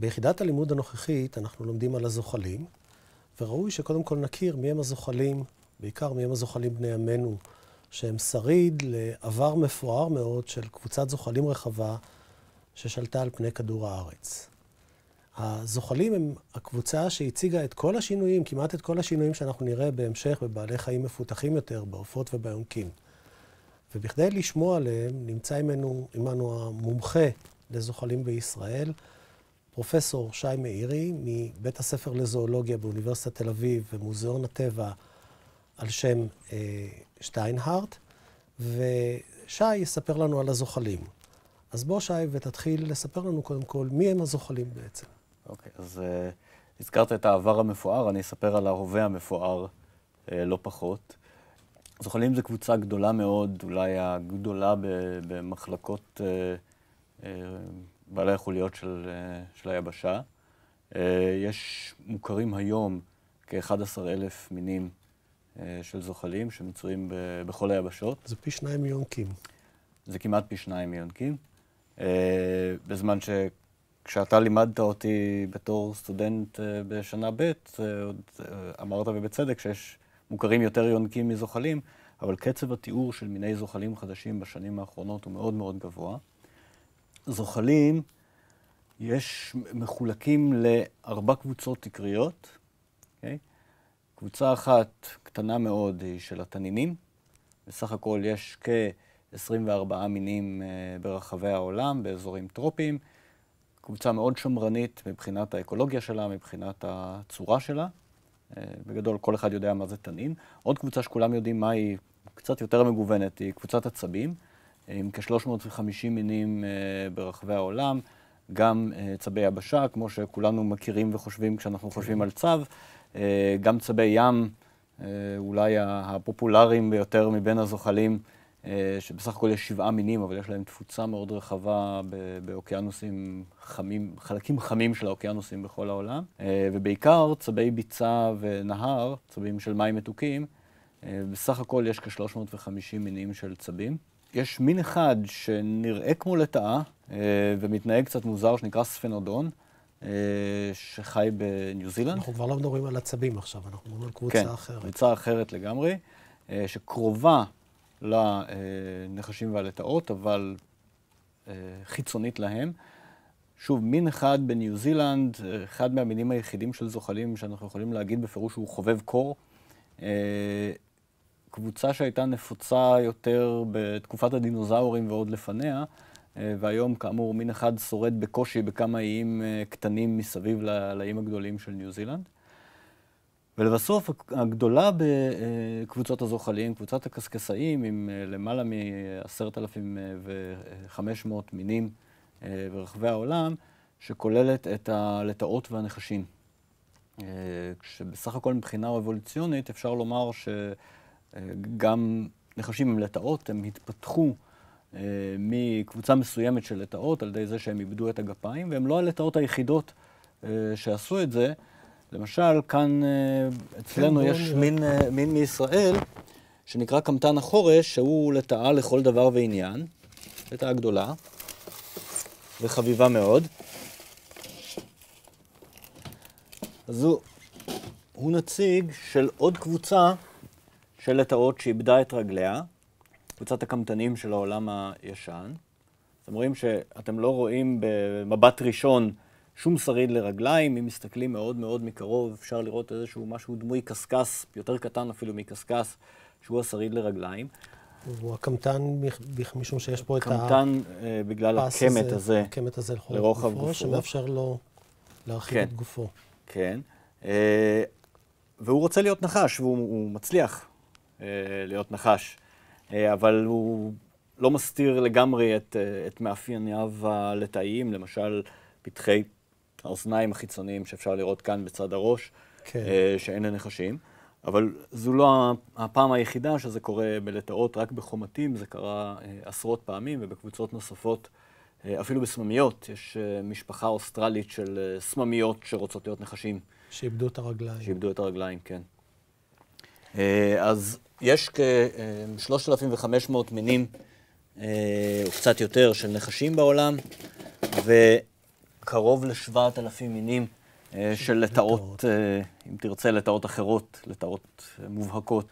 ביחידת הלימוד הנוכחית אנחנו לומדים על הזוחלים, וראוי שקודם כל נכיר מי הם הזוחלים, בעיקר מי הם הזוחלים בני עמנו, שהם שריד לעבר מפואר מאוד של קבוצת זוחלים רחבה ששלטה על פני כדור הארץ. הזוחלים הם הקבוצה שהציגה את כל השינויים, כמעט את כל השינויים שאנחנו נראה בהמשך בבעלי חיים מפותחים יותר, בעופות וביונקים. ובכדי לשמוע עליהם, נמצא עמנו, עמנו המומחה לזוחלים בישראל, פרופסור שי מאירי מבית הספר לזואולוגיה באוניברסיטת תל אביב ומוזיאון הטבע על שם אה, שטיינהארט, ושי יספר לנו על הזוחלים. אז בוא, שי, ותתחיל לספר לנו קודם כל מי הם הזוחלים בעצם. אוקיי, okay, אז uh, הזכרת את העבר המפואר, אני אספר על ההווה המפואר uh, לא פחות. זוחלים זו קבוצה גדולה מאוד, אולי הגדולה במחלקות uh, uh, בעלי החוליות של, אה, של היבשה. אה, יש מוכרים היום כ-11 אלף מינים אה, של זוחלים שמצויים ב- בכל היבשות. זה פי שניים מיונקים. זה כמעט פי שניים מיונקים. בזמן ש... כשאתה לימדת אותי בתור סטודנט בשנה ב', עוד אמרת ובצדק שיש מוכרים יותר יונקים מזוחלים, אבל קצב התיאור של מיני זוחלים חדשים בשנים האחרונות הוא מאוד מאוד גבוה. זוחלים יש, מחולקים לארבע קבוצות עיקריות. Okay? אוקיי? קבוצה אחת קטנה מאוד היא של התנינים. בסך הכל יש כ-24 מינים אה, ברחבי העולם, באזורים טרופיים. קבוצה מאוד שמרנית מבחינת האקולוגיה שלה, מבחינת הצורה שלה. אה, בגדול, כל אחד יודע מה זה תנין. עוד קבוצה שכולם יודעים מה היא, קצת יותר מגוונת, היא קבוצת עצבים. עם כ-350 מינים אה, ברחבי העולם, גם אה, צבי יבשה, כמו שכולנו מכירים וחושבים כשאנחנו חושבים כן. על צב, אה, גם צבי ים, אולי הפופולריים ביותר מבין הזוחלים, שבסך הכל יש שבעה מינים, אבל יש להם תפוצה מאוד רחבה באוקיינוסים חמים, חלקים חמים של האוקיינוסים בכל העולם, ובעיקר צבי ביצה ונהר, צבים של מים מתוקים, בסך הכל יש כ-350 מינים של צבים. יש מין אחד שנראה כמו לטאה אה, ומתנהג קצת מוזר, שנקרא ספנודון, אה, שחי בניו זילנד. אנחנו כבר לא מדברים על עצבים עכשיו, אנחנו מדברים על קבוצה כן, אחרת. כן, קבוצה אחרת לגמרי, אה, שקרובה לנחשים והלטאות, אבל חיצונית להם. שוב, מין אחד בניו זילנד, אחד מהמינים היחידים של זוחלים שאנחנו יכולים להגיד בפירוש שהוא חובב קור. קבוצה שהייתה נפוצה יותר בתקופת הדינוזאורים ועוד לפניה, אה, והיום כאמור מין אחד שורד בקושי בכמה איים אה, קטנים מסביב לאיים הגדולים של ניו זילנד. ולבסוף, הגדולה בקבוצות אה, הזוחלים, קבוצת הקשקשאים, עם למעלה מ-10,500 מינים ברחבי העולם, שכוללת את הלטאות והנחשים. כשבסך הכל מבחינה אבולוציונית אפשר לומר ש... אה, גם נחשים הם לטאות, הם התפתחו אה, מקבוצה מסוימת של לטאות על ידי זה שהם איבדו את הגפיים, והם לא הלטאות היחידות אה, שעשו את זה. למשל, כאן אצלנו כן, יש מין, מין מישראל שנקרא קמטן החורש, שהוא לטאה לכל דבר ועניין, לטאה גדולה וחביבה מאוד. אז הוא, הוא נציג של עוד קבוצה שלט האות שאיבדה את רגליה, קבוצת הקמתנים של העולם הישן. אתם רואים שאתם לא רואים במבט ראשון שום שריד לרגליים, אם מסתכלים מאוד מאוד מקרוב אפשר לראות איזשהו משהו דמוי קשקש, יותר קטן אפילו מקשקש, שהוא השריד לרגליים. הוא הקמטן משום שיש פה את ה... קמטן אה, בגלל הקמת הזה, הקמת הזה לרוחב גופו, שמאפשר לו להרחיב כן, את גופו. כן, אה, והוא רוצה להיות נחש, והוא מצליח. אה, להיות נחש, אה, אבל הוא לא מסתיר לגמרי את, אה, את מאפייניו הלטאיים, למשל פתחי האוזניים החיצוניים שאפשר לראות כאן בצד הראש, כן. שאין לנחשים. אבל זו לא הפעם היחידה שזה קורה בלטאות, רק בחומתים זה קרה עשרות פעמים ובקבוצות נוספות, אפילו בסממיות, יש משפחה אוסטרלית של סממיות שרוצות להיות נחשים. שאיבדו את הרגליים. שאיבדו את הרגליים, כן. אה, אז יש כ-3,500 אה, מינים, אה, או קצת יותר, של נחשים בעולם, וקרוב ל-7,000 מינים של לטאות, אם תרצה, לטאות אחרות, לטאות מובהקות.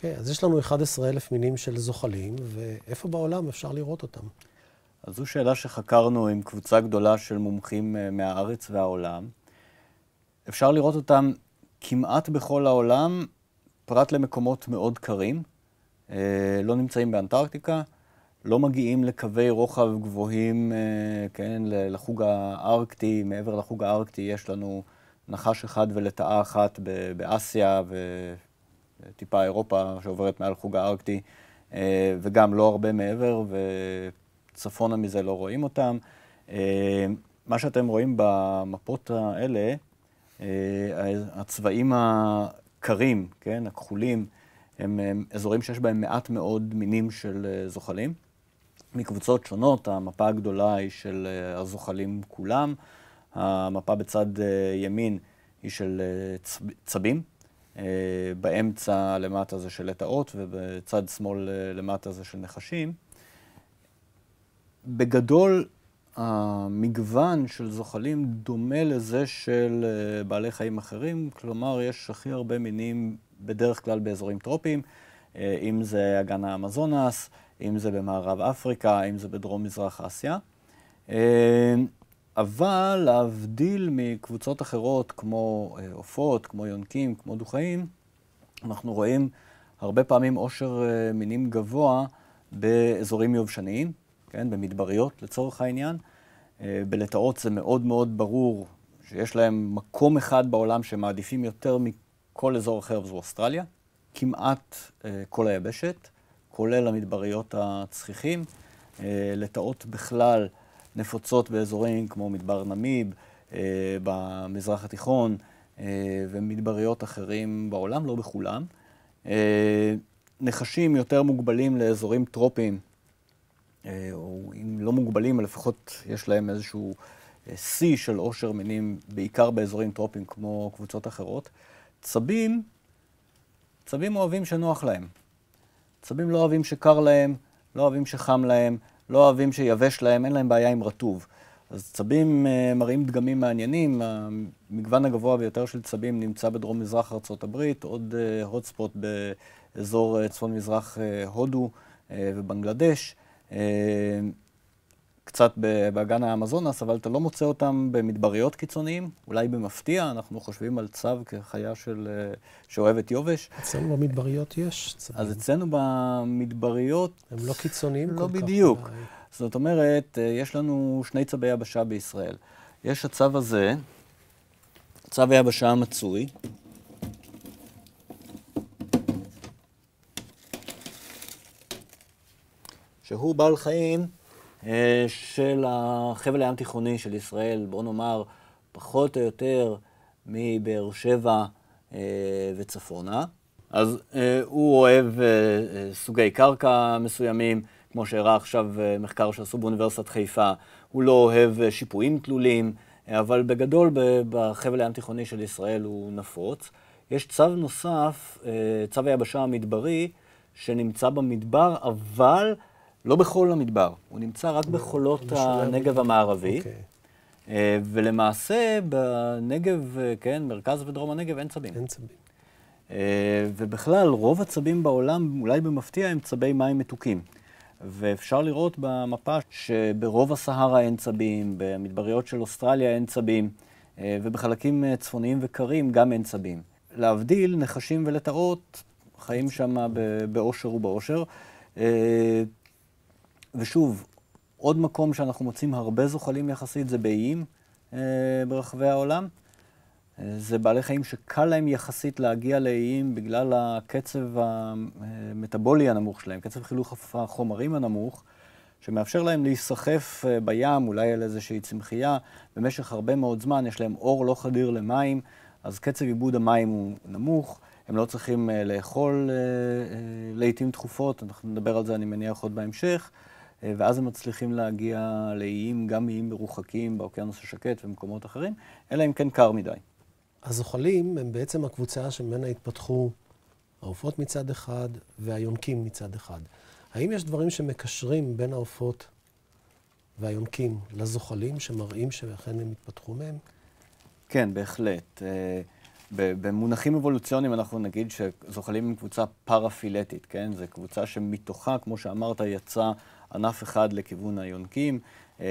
כן, אז יש לנו 11,000 מינים של זוחלים, ואיפה בעולם אפשר לראות אותם? אז זו שאלה שחקרנו עם קבוצה גדולה של מומחים מהארץ והעולם. אפשר לראות אותם כמעט בכל העולם, פרט למקומות מאוד קרים, אה, לא נמצאים באנטארקטיקה, לא מגיעים לקווי רוחב גבוהים, אה, כן, לחוג הארקטי, מעבר לחוג הארקטי יש לנו נחש אחד ולטאה אחת באסיה וטיפה אירופה שעוברת מעל חוג הארקטי, אה, וגם לא הרבה מעבר, וצפונה מזה לא רואים אותם. אה, מה שאתם רואים במפות האלה, Uh, הצבעים ה... הכרים, כן, הכחולים, הם, הם אזורים שיש בהם מעט מאוד מינים של אה, זוחלים. מקבוצות שונות, המפה הגדולה היא של אה, הזוחלים כולם, המפה בצד אה, ימין היא של צב, צבים, באמצע למטה זה של לטאות ובצד שמאל למטה זה של נחשים. בגדול, המגוון של זוחלים דומה לזה של אה, בעלי חיים אחרים, כלומר יש הכי הרבה מינים בדרך כלל באזורים טרופיים, אה, אם זה אגן האמזונס, אם זה במערב אפריקה, אם זה בדרום-מזרח אסיה. אה, אבל להבדיל מקבוצות אחרות כמו עופות, כמו יונקים, כמו דוכאים, אנחנו רואים הרבה פעמים עושר מינים גבוה באזורים יובשניים. כן, במדבריות לצורך העניין. אה, בלטאות זה מאוד מאוד ברור שיש להם מקום אחד בעולם שמעדיפים יותר מכל אזור אחר, וזו אוסטרליה. כמעט אה, כל היבשת, כולל המדבריות הצחיחים. אה, לטאות בכלל נפוצות באזורים כמו מדבר נמיב, במזרח התיכון ומדבריות אחרים בעולם, לא בכולם. נחשים יותר מוגבלים לאזורים טרופיים אה, או אם לא מוגבלים, לפחות יש להם איזשהו אה, שיא של עושר מינים, בעיקר באזורים טרופיים כמו קבוצות אחרות. צבים, צבים אוהבים שנוח להם. צבים לא אוהבים שקר להם, לא אוהבים שחם להם, לא אוהבים שיבש להם, אין להם בעיה עם רטוב. אז צבים אה, מראים דגמים מעניינים, המגוון הגבוה ביותר של צבים נמצא בדרום-מזרח ארה״ב, עוד hot spot באזור צפון-מזרח הודו ובנגלדש. אה, קצת באגן האמזונס, אבל אתה לא מוצא אותם במדבריות קיצוניים, אולי במפתיע, אנחנו חושבים על צב כחיה של, אה, שאוהבת יובש. אצלנו במדבריות לא יש צבים. אז אצלנו במדבריות... הם לא קיצוניים לא כל כך. לא בדיוק. אולי. זאת אומרת, אה, יש לנו שני צבי יבשה בישראל. יש הצב הזה, צב היבשה המצוי, שהוא בעל חיים אה, של החבל הים תיכוני של ישראל, בוא נאמר, פחות או יותר מבאר שבע אה, וצפונה. אז אה, הוא אוהב סוגי קרקע מסוימים, כמו שהראה עכשיו מחקר שעשו באוניברסיטת חיפה. הוא לא אוהב שיפועים תלולים, אבל בגדול בחבל הים תיכוני של ישראל הוא נפוץ. יש צו נוסף, צו היבשה המדברי, שנמצא במדבר, אבל לא בכל המדבר, הוא נמצא רק בחולות הנגב המערבי. אוקיי. אה, ולמעשה בנגב, אה, כן, מרכז ודרום הנגב אין צבים. אין צבים. אה, ובכלל, רוב הצבים בעולם, אולי במפתיע, הם צבי מים מתוקים. ואפשר לראות במפה שברוב הסהרה אין צבים, במדבריות של אוסטרליה אין צבים, ובחלקים צפוניים וקרים גם אין צבים. להבדיל, נחשים ולטאות חיים שם באושר ובאושר. ושוב, עוד מקום שאנחנו מוצאים הרבה זוחלים יחסית זה באיים אה, ברחבי העולם. אה, זה בעלי חיים שקל להם יחסית להגיע לאיים בגלל הקצב המטבולי הנמוך שלהם, קצב חילוך החומרים הנמוך, שמאפשר להם להיסחף אה, בים, אולי על איזושהי צמחייה, במשך הרבה מאוד זמן, יש להם אור לא חדיר למים, אז קצב עיבוד המים הוא נמוך. הם לא צריכים אה, לאכול לעיתים תכופות, אנחנו נדבר על זה אני מניח עוד בהמשך. אה, ואז הם מצליחים להגיע לאיים, גם איים מרוחקים באוקיינוס השקט ומקומות אחרים, אלא אם כן קר מדי. הזוחלים הם בעצם הקבוצה שממנה התפתחו העופות מצד אחד והיונקים מצד אחד. האם יש דברים שמקשרים בין העופות והיונקים לזוחלים, שמראים שאכן הם התפתחו מהם? כן, בהחלט. אה, במונחים אבולוציוניים אנחנו נגיד שזוחלים הם קבוצה פרפילטית, כן? זו קבוצה שמתוכה, כמו שאמרת, יצא ענף אחד לכיוון היונקים. אה,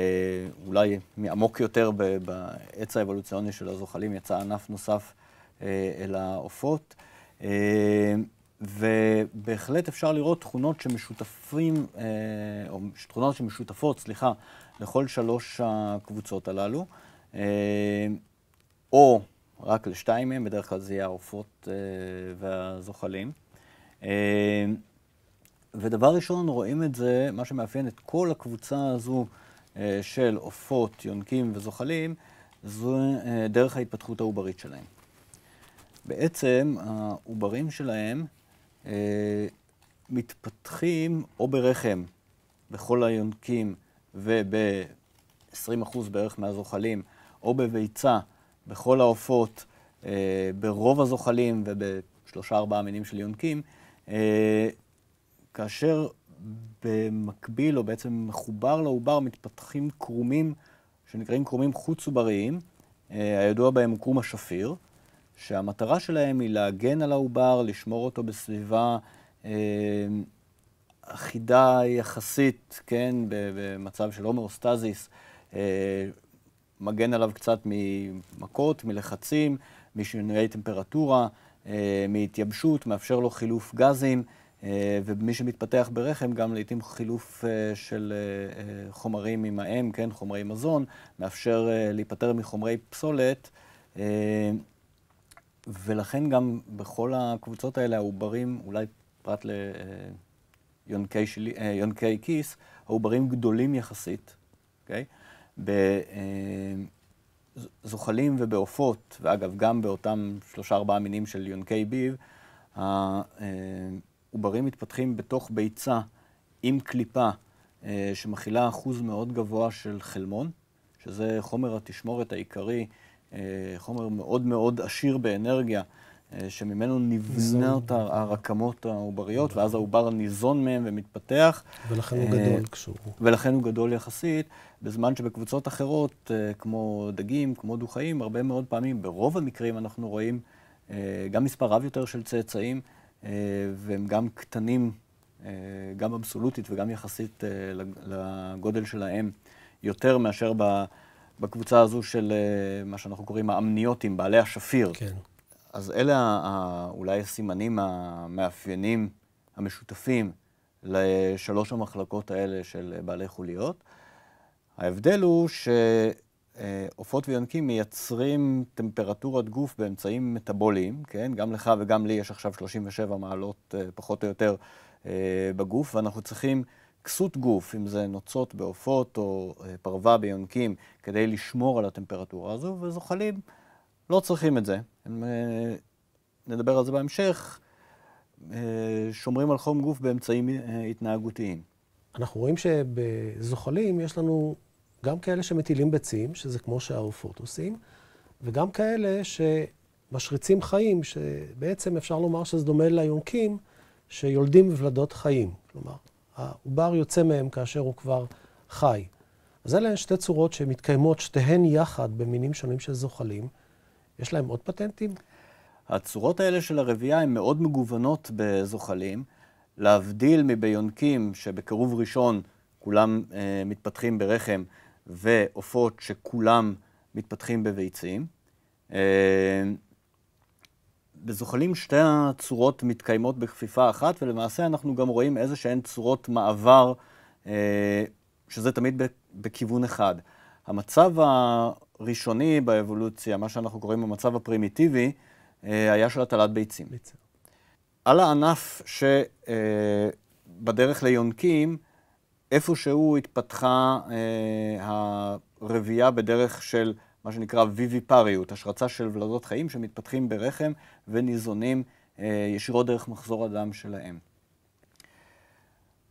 אולי מעמוק יותר בעץ האבולוציוני של הזוחלים יצא ענף נוסף אה, אל העופות. אה, ובהחלט אפשר לראות תכונות שמשותפים, אה, או תכונות שמשותפות, סליחה, לכל שלוש הקבוצות הללו, אה, או רק לשתיים מהם, בדרך כלל זה יהיה העופות אה, והזוחלים. אה, ודבר ראשון, רואים את זה, מה שמאפיין את כל הקבוצה הזו אה, של עופות, יונקים וזוחלים, זו אה, דרך ההתפתחות העוברית שלהם. בעצם העוברים שלהם אה, מתפתחים או ברחם, בכל היונקים וב-20% בערך מהזוחלים, או בביצה, בכל העופות, ברוב הזוחלים וב-3-4 מינים של יונקים, כאשר במקביל, או בעצם מחובר לעובר, מתפתחים קרומים שנקראים קרומים חוץ-עובריים, אה, הידוע בהם הוא קרום השפיר, שהמטרה שלהם היא להגן על העובר, לשמור אותו בסביבה אה, אחידה יחסית, כן, במצב של הומאוסטזיס, אה, מגן עליו קצת ממכות, מלחצים, משינויי טמפרטורה, מהתייבשות, מאפשר לו חילוף גזים. אה, ומי שמתפתח ברחם, גם לעיתים חילוף אה, של אה, חומרים עם האם, כן, חומרי מזון, מאפשר להיפטר מחומרי פסולת. ולכן גם בכל הקבוצות האלה, העוברים, אולי פרט ליונקי שלי, יונקי כיס, העוברים גדולים יחסית, אוקיי? Okay? בזוחלים ובעופות, ואגב, גם באותם שלושה ארבעה מינים של יונקי ביב, עוברים מתפתחים בתוך ביצה עם קליפה אה, שמכילה אחוז מאוד גבוה של חלמון, שזה חומר התשמורת העיקרי, אה, חומר מאוד מאוד עשיר באנרגיה, אה, שממנו נבנות הרקמות העובריות, ואז העובר ניזון מהם ומתפתח. ולכן הוא גדול כשהוא... ולכן הוא גדול יחסית, בזמן שבקבוצות אחרות, כמו דגים, כמו דו-חיים, הרבה מאוד פעמים, ברוב המקרים אנחנו רואים גם מספר רב יותר של צאצאים. אה, והם גם קטנים, אה, גם אבסולוטית וגם יחסית אה, לגודל שלהם, יותר מאשר בקבוצה הזו של מה שאנחנו קוראים האמניוטים, בעלי השפיר. כן. אז אלה אולי הסימנים המאפיינים המשותפים לשלוש המחלקות האלה של בעלי חוליות. ההבדל הוא אה, עופות ויונקים מייצרים טמפרטורת גוף באמצעים מטאבוליים, כן? גם לך וגם לי יש עכשיו 37 מעלות אה, פחות או יותר אה, בגוף, ואנחנו צריכים כסות גוף, אם זה נוצות בעופות או פרווה ביונקים, כדי לשמור על הטמפרטורה הזו, וזוחלים לא צריכים את זה. הם, נדבר על זה בהמשך, שומרים על חום גוף באמצעים התנהגותיים. אנחנו רואים שבזוחלים יש לנו גם כאלה שמטילים ביצים, שזה כמו שהעופות עושים, וגם כאלה שמשריצים חיים, שבעצם אפשר לומר שזה דומה ליונקים שיולדים ולדות חיים. כלומר, העובר יוצא מהם כאשר הוא כבר חי. אז אלה הן שתי צורות שמתקיימות שתיהן יחד במינים שונים של זוחלים. יש להם עוד פטנטים? הצורות האלה של הרבייה הן מאוד מגוונות בזוחלים. להבדיל מביונקים שבקירוב ראשון כולם אה, מתפתחים ברחם, ועופות שכולם מתפתחים בביצים. בזוחלים אה, שתי הצורות מתקיימות בכפיפה אחת, ולמעשה אנחנו גם רואים איזה שהן צורות מעבר, אה, שזה תמיד בכיוון אחד. המצב הראשוני באבולוציה, מה שאנחנו קוראים המצב הפרימיטיבי, אה, היה של הטלת ביצים. ביצים. על הענף שבדרך ליונקים, איפשהו התפתחה אה, הרבייה בדרך של מה שנקרא ויוויפריות, השרצה של ולדות חיים שמתפתחים ברחם וניזונים אה, ישירות דרך מחזור הדם שלהם.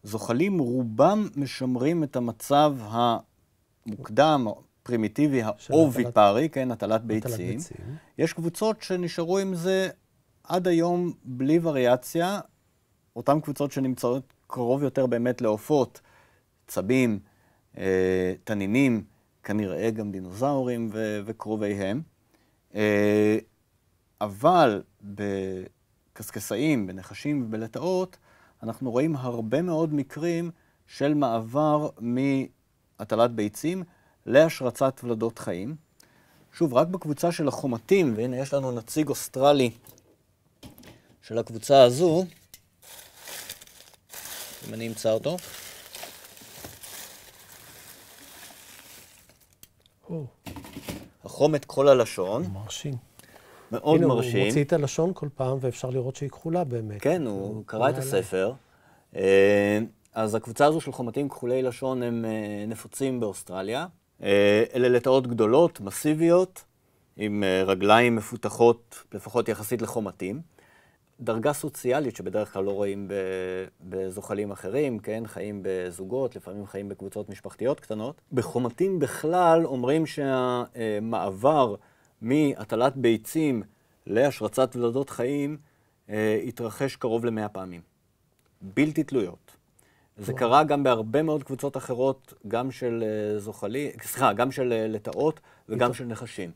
זוחלים רובם משמרים את המצב המוקדם, הפרימיטיבי, האוויפרי, כן, הטלת ביצים. ביצים. יש קבוצות שנשארו עם זה עד היום בלי וריאציה, אותן קבוצות שנמצאות קרוב יותר באמת לעופות. עצבים, אה, תנינים, כנראה גם דינוזאורים ו- וקרוביהם. אה, אבל בקשקשאים, בנחשים ובלטאות, אנחנו רואים הרבה מאוד מקרים של מעבר מהטלת ביצים להשרצת ולדות חיים. שוב, רק בקבוצה של החומתים, והנה יש לנו נציג אוסטרלי של הקבוצה הזו, אם אני אמצא אותו, החום את כל הלשון. מרשים. מאוד הנה, מרשים. הנה, הוא מוציא את הלשון כל פעם, ואפשר לראות שהיא כחולה באמת. כן, הוא, הוא קרא את הספר. אה, אז הקבוצה הזו של חומתים כחולי לשון הם אה, נפוצים באוסטרליה. אה, אלה לטאות גדולות, מסיביות, עם רגליים מפותחות, לפחות יחסית לחומתים. דרגה סוציאלית שבדרך כלל לא רואים בזוחלים אחרים, כן? חיים בזוגות, לפעמים חיים בקבוצות משפחתיות קטנות. בחומתים בכלל אומרים שהמעבר מהטלת ביצים להשרצת ולדות חיים אה, התרחש קרוב למאה פעמים. בלתי תלויות. זה קרה גם בהרבה מאוד קבוצות אחרות, גם של אה, זוחלים, סליחה, גם של אה, לטאות וגם של נחשים.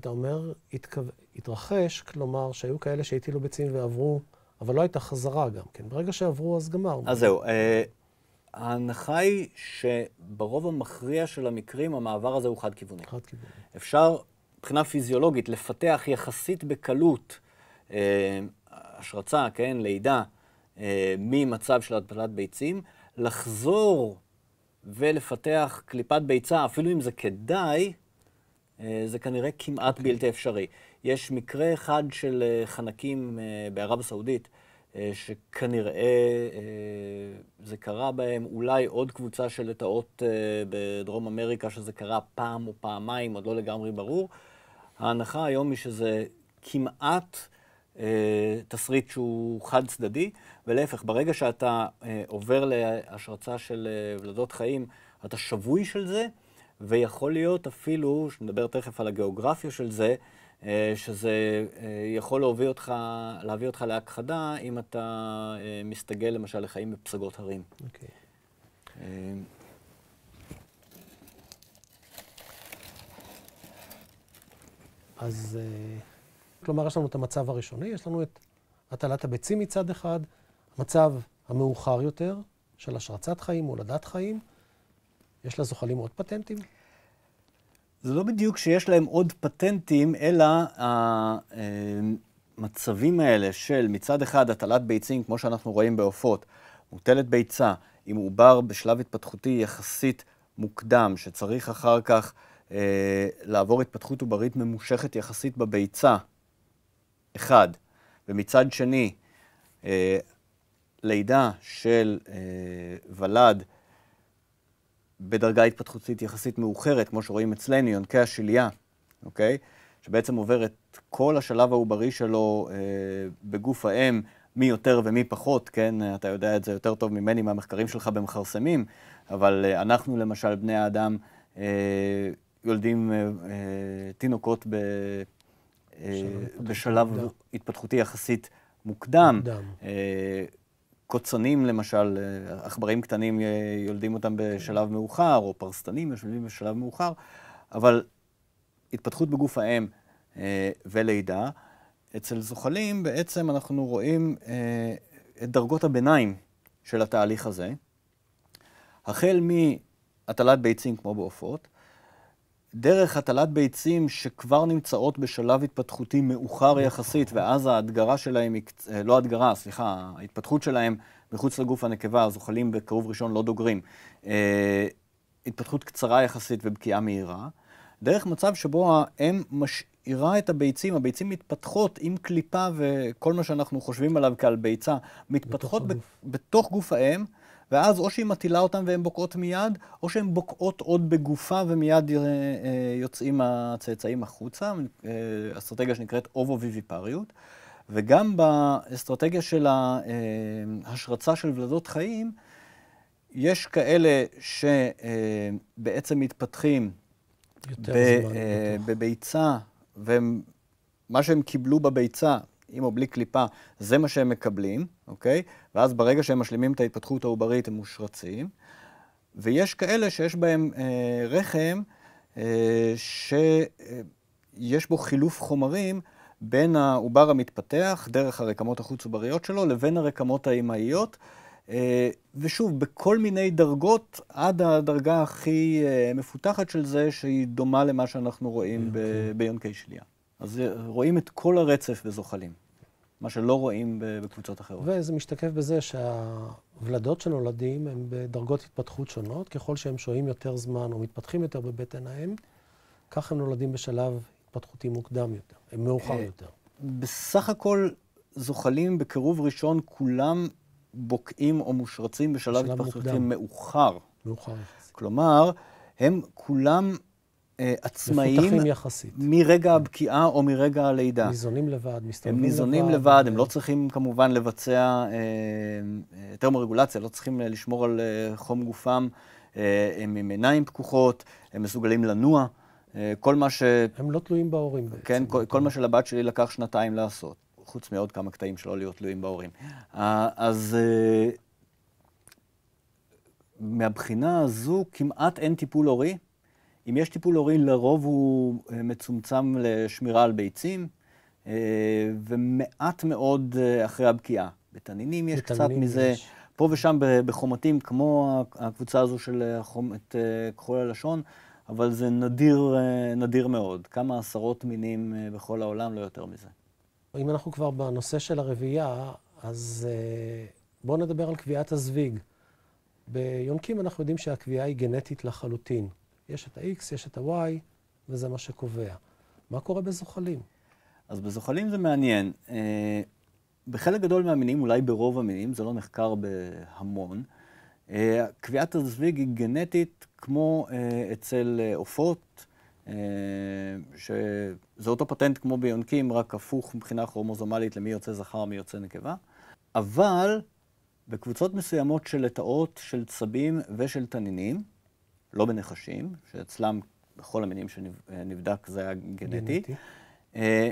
אתה אומר, התכו... התרחש, כלומר שהיו כאלה שהטילו ביצים ועברו, אבל לא הייתה חזרה גם כן. ברגע שעברו, אז גמרנו. אז זהו. אה, ההנחה היא שברוב המכריע של המקרים המעבר הזה הוא חד-כיווני. חד-כיווני. אפשר, מבחינה פיזיולוגית, לפתח יחסית בקלות אה, השרצה, כן, לידה, אה, ממצב של הטלת ביצים, לחזור ולפתח קליפת ביצה, אפילו אם זה כדאי, אה, זה כנראה כמעט okay. בלתי אפשרי. יש מקרה אחד של אה, חנקים אה, בערב הסעודית, שכנראה זה קרה בהם, אולי עוד קבוצה של לטאות בדרום אמריקה שזה קרה פעם או פעמיים, עוד לא לגמרי ברור. ההנחה היום היא שזה כמעט תסריט שהוא חד-צדדי, ולהפך, ברגע שאתה עובר להשרצה של ולדות חיים, אתה שבוי של זה. ויכול להיות אפילו, שנדבר תכף על הגיאוגרפיה של זה, אה, שזה אה, יכול להביא אותך, להביא אותך להכחדה אם אתה אה, מסתגל למשל לחיים בפסגות הרים. Okay. אוקיי. אז כלומר, יש לנו את המצב הראשוני, יש לנו את הטלת הביצים מצד אחד, מצב המאוחר יותר של השרצת חיים, הולדת חיים, יש לזוחלים עוד פטנטים? זה לא בדיוק שיש להם עוד פטנטים, אלא המצבים אה, אה, האלה של מצד אחד הטלת ביצים, כמו שאנחנו רואים בעופות, מוטלת ביצה עם עובר בשלב התפתחותי יחסית מוקדם, שצריך אחר כך אה, לעבור התפתחות עוברית ממושכת יחסית בביצה, אחד. ומצד שני, אה, לידה של אה, ולד בדרגה התפתחותית יחסית מאוחרת, כמו שרואים אצלנו, יונקי השלייה, אוקיי? שבעצם עובר את כל השלב העוברי שלו אה, בגוף האם, מי יותר ומי פחות, כן? אתה יודע את זה יותר טוב ממני מהמחקרים שלך במכרסמים, אבל אה, אנחנו למשל, בני האדם, אה, יולדים אה, אה, תינוקות ב, אה, בשלב התפתחותי יחסית מוקדם. מוקדם. אה, קוצנים למשל, אה, עכברים קטנים אה, יולדים אותם בשלב מאוחר, או פרסטנים יושבים בשלב מאוחר, אבל התפתחות בגוף האם אה, ולידה, אצל זוחלים בעצם אנחנו רואים את דרגות הביניים של התהליך הזה, החל מהטלת ביצים כמו בעופות, דרך הטלת ביצים שכבר נמצאות בשלב התפתחותי מאוחר נכון. יחסית, ואז ההדגרה שלהם, אה, לא הדגרה, סליחה, ההתפתחות שלהם מחוץ לגוף הנקבה, הזוחלים בקרוב ראשון לא דוגרים. אה, התפתחות קצרה יחסית ובקיאה מהירה. דרך מצב שבו האם משאירה את הביצים, הביצים מתפתחות עם קליפה וכל מה שאנחנו חושבים עליו כעל ביצה, מתפתחות בתוך, ב- בתוך גוף האם. ואז או שהיא מטילה אותן והן בוקעות מיד, או שהן בוקעות עוד בגופה ומיד אה, אה, יוצאים הצאצאים החוצה, אה, אסטרטגיה שנקראת אובו-ויביפריות. וגם באסטרטגיה של ההשרצה של ולדות חיים, יש כאלה שבעצם מתפתחים ב, בביצה, ומה שהם קיבלו בביצה עם או בלי קליפה, זה מה שהם מקבלים, אוקיי? ואז ברגע שהם משלימים את ההתפתחות העוברית הם מושרצים. ויש כאלה שיש בהם אה, רחם אה, שיש אה, בו חילוף חומרים בין העובר המתפתח, דרך הרקמות החוץ-עובריות שלו, לבין הרקמות האימהיות. אה, ושוב, בכל מיני דרגות, עד הדרגה הכי אה, מפותחת של זה, שהיא דומה למה שאנחנו רואים אוקיי. ביונקי שלייה. אז אה, רואים את כל הרצף בזוחלים, מה שלא רואים בקבוצות אחרות. וזה משתקף בזה שהוולדות שנולדים הן בדרגות התפתחות שונות. ככל שהם שוהים יותר זמן או מתפתחים יותר בבטן האם, כך הם נולדים בשלב התפתחותי מוקדם יותר, הם מאוחר אה, יותר. בסך הכל זוחלים בקירוב ראשון, כולם בוקעים או מושרצים בשלב התפתחותי מאוחר. מאוחר. כלומר, הם כולם אה, עצמאיים יחסית. מרגע הבקיעה או מרגע הלידה. ניזונים לבד, מסתובבים לבד. הם ניזונים לבד, לבד הם לא צריכים כמובן לבצע אה, אה תרמורגולציה, לא צריכים אה, לשמור על חום גופם. אה, הם עם עיניים פקוחות, הם מסוגלים לנוע. אה, כל מה ש... הם לא תלויים בהורים בעצם. כן, כל, כל כן. מה שלבת שלי לקח שנתיים לעשות, חוץ מעוד כמה קטעים שלא להיות תלויים בהורים. אה, אז... מהבחינה הזו כמעט אין טיפול הורי. אם יש טיפול הורי, לרוב הוא אה, מצומצם לשמירה על ביצים, אה, ומעט מאוד אה, אחרי הבקיעה. בתנינים יש בתנינים קצת מזה, יש. פה ושם בחומתים, כמו הקבוצה הזו של חומת כחול הלשון, אבל זה נדיר, נדיר מאוד. כמה עשרות מינים בכל העולם, לא יותר מזה. אם אנחנו כבר בנושא של הרבייה, אז בואו נדבר על קביעת הזוויג. ביונקים אנחנו יודעים שהקביעה היא גנטית לחלוטין. יש את ה-X, יש את ה-Y, וזה מה שקובע. מה קורה בזוחלים? אז בזוחלים זה מעניין. אה, בחלק גדול מהמינים, אולי ברוב המינים, זה לא נחקר בהמון, אה, קביעת הזוויג היא גנטית כמו אה, אצל עופות, שזה אותו פטנט כמו ביונקים, רק הפוך מבחינה כרומוזומלית למי יוצא זכר, מי יוצא נקבה. אבל בקבוצות מסוימות של לטאות, של צבים ושל תנינים, לא בנחשים, שאצלם בכל המינים שנבדק זה היה גנטי. גנטי. אה,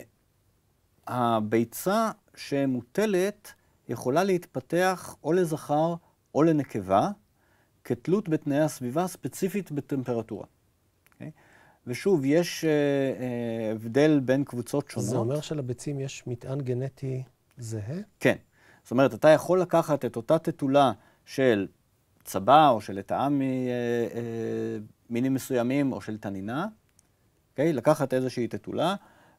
הביצה שמוטלת יכולה להתפתח או לזכר או לנקבה, כתלות בתנאי הסביבה, ספציפית בטמפרטורה. Okay? אוקיי? ושוב, יש uh, uh, הבדל בין קבוצות שונות. זה אומר שלביצים יש מטען גנטי זהה? כן. זאת אומרת, אתה יכול לקחת את אותה תתולה של צבא או של לטעם ממינים אה, אה, מסוימים או של תנינה, okay? אוקיי? לקחת איזושהי תתולה,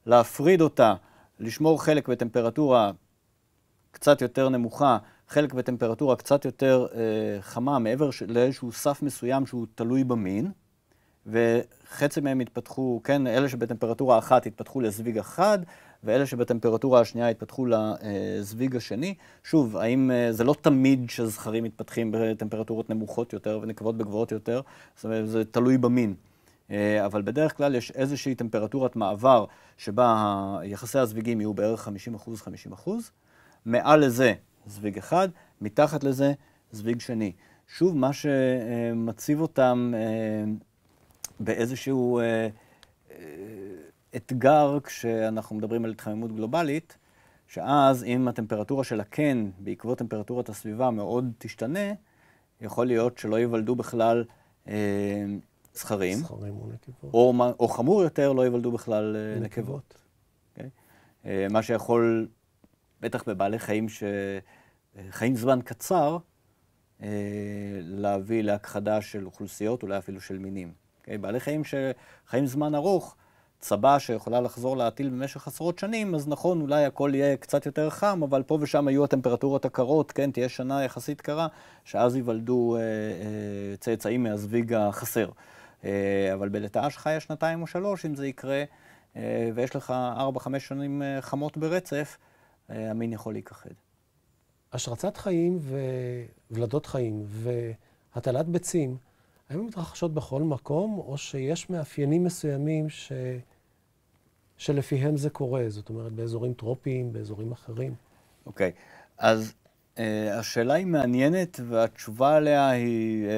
להפריד אותה, לשמור חלק בטמפרטורה קצת יותר נמוכה, חלק בטמפרטורה קצת יותר uh, חמה מעבר ש- לאיזשהו סף מסוים שהוא תלוי במין, וחצי מהם התפתחו, כן, אלה שבטמפרטורה אחת התפתחו לזוויג אחד, ואלה שבטמפרטורה השנייה התפתחו לזוויג השני. שוב, האם אה, זה לא תמיד שזכרים מתפתחים בטמפרטורות נמוכות יותר ונקבות בגבוהות יותר, זאת אומרת, זה תלוי במין. אה, אבל בדרך כלל יש איזושהי טמפרטורת מעבר שבה יחסי הזוויגים יהיו בערך 50%-50%. מעל לזה זוויג אחד, מתחת לזה זוויג שני. שוב, מה שמציב אותם אה, באיזשהו... אתגר כשאנחנו מדברים על התחממות גלובלית, שאז אם הטמפרטורה של הקן כן, בעקבות טמפרטורת הסביבה מאוד תשתנה, יכול להיות שלא ייוולדו בכלל אה, זכרים. אה, או או, חמור יותר, לא ייוולדו בכלל אה, נקבות. Okay? אוקיי? אה, מה שיכול, בטח בבעלי חיים שחיים אה, זמן קצר, אה, להביא להכחדה של אוכלוסיות, אולי אפילו של מינים. Okay? אוקיי? בעלי חיים שחיים זמן ארוך, צבא שיכולה לחזור להטיל במשך עשרות שנים, אז נכון, אולי הכל יהיה קצת יותר חם, אבל פה ושם היו הטמפרטורות הקרות, כן, תהיה שנה יחסית קרה, שאז ייוולדו אה, אה, צאצאים מהזוויג החסר. אה, אבל בלטאה שחיה שנתיים או שלוש, אם זה יקרה, אה, ויש לך ארבע, חמש שנים אה, חמות ברצף, אה, המין יכול להיכחד. השרצת חיים וולדות חיים והטלת ביצים, האם מתרחשות בכל מקום, או שיש מאפיינים מסוימים ש... שלפיהם זה קורה? זאת אומרת, באזורים טרופיים, באזורים אחרים. אוקיי, okay. אז uh, השאלה היא מעניינת, והתשובה עליה היא uh,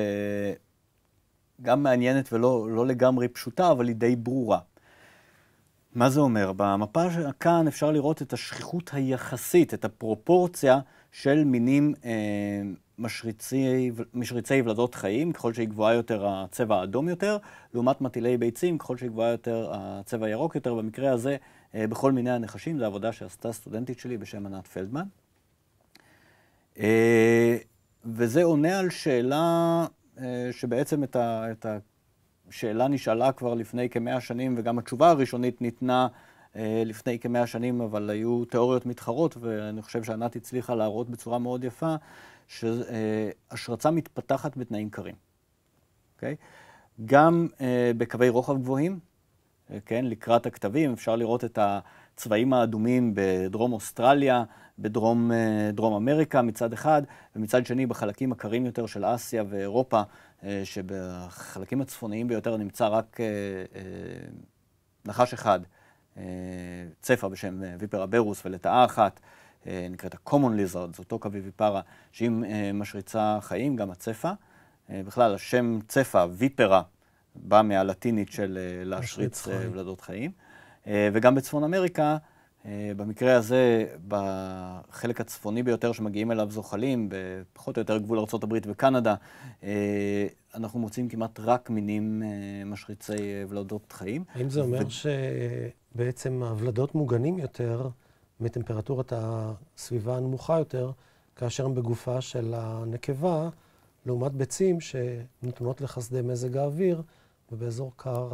גם מעניינת ולא לא לגמרי פשוטה, אבל היא די ברורה. מה זה אומר? במפה כאן אפשר לראות את השכיחות היחסית, את הפרופורציה של מינים... Uh, משריצי, ולדות חיים, ככל שהיא גבוהה יותר הצבע האדום יותר, לעומת מטילי ביצים, ככל שהיא גבוהה יותר הצבע הירוק יותר, במקרה הזה אה, בכל מיני הנחשים, זו עבודה שעשתה סטודנטית שלי בשם ענת פלדמן. אה, וזה עונה על שאלה אה, שבעצם את השאלה נשאלה כבר לפני כמאה שנים, וגם התשובה הראשונית ניתנה לפני כמאה שנים, אבל היו תיאוריות מתחרות, ואני חושב שענת הצליחה להראות בצורה מאוד יפה שהשרצה מתפתחת בתנאים קרים. Okay? אוקיי? גם uh, בקווי רוחב גבוהים, uh, כן, לקראת הכתבים, אפשר לראות את הצבעים האדומים בדרום אוסטרליה, בדרום uh, דרום אמריקה מצד אחד, ומצד שני בחלקים הקרים יותר של אסיה ואירופה, uh, שבחלקים הצפוניים ביותר נמצא רק uh, uh, נחש אחד, uh, צפה בשם ויפר אברוס ולטאה אחת. אה, נקראת ה-common lizard, זו טוקה ויפיפרה, שהיא אה, משריצה חיים, גם הצפה. אה, בכלל, השם צפה, ויפרה, בא מהלטינית של להשריץ ולדות חיים. וגם בצפון אמריקה, במקרה הזה, בחלק הצפוני ביותר שמגיעים אליו זוחלים, פחות או יותר גבול ארה"ב וקנדה, אנחנו מוצאים כמעט רק מינים משריצי ולדות חיים. האם זה אומר ו... שבעצם הוולדות מוגנים יותר? מטמפרטורת הסביבה הנמוכה יותר, כאשר הם בגופה של הנקבה, לעומת ביצים שנתונות לחסדי מזג האוויר ובאזור קר.